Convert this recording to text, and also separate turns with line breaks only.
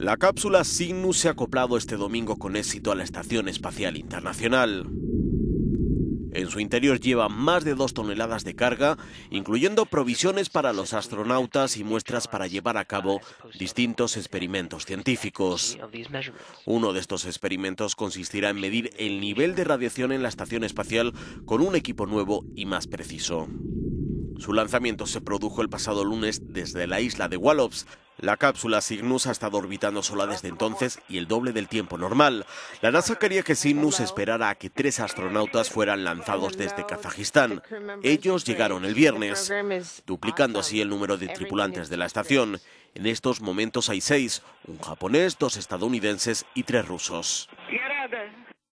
La cápsula Cygnus se ha acoplado este domingo con éxito a la Estación Espacial Internacional. En su interior lleva más de dos toneladas de carga, incluyendo provisiones para los astronautas y muestras para llevar a cabo distintos experimentos científicos. Uno de estos experimentos consistirá en medir el nivel de radiación en la estación espacial con un equipo nuevo y más preciso. Su lanzamiento se produjo el pasado lunes desde la isla de Wallops. La cápsula Cygnus ha estado orbitando sola desde entonces y el doble del tiempo normal. La NASA quería que Cygnus esperara a que tres astronautas fueran lanzados desde Kazajistán. Ellos llegaron el viernes, duplicando así el número de tripulantes de la estación. En estos momentos hay seis, un japonés, dos estadounidenses y tres rusos.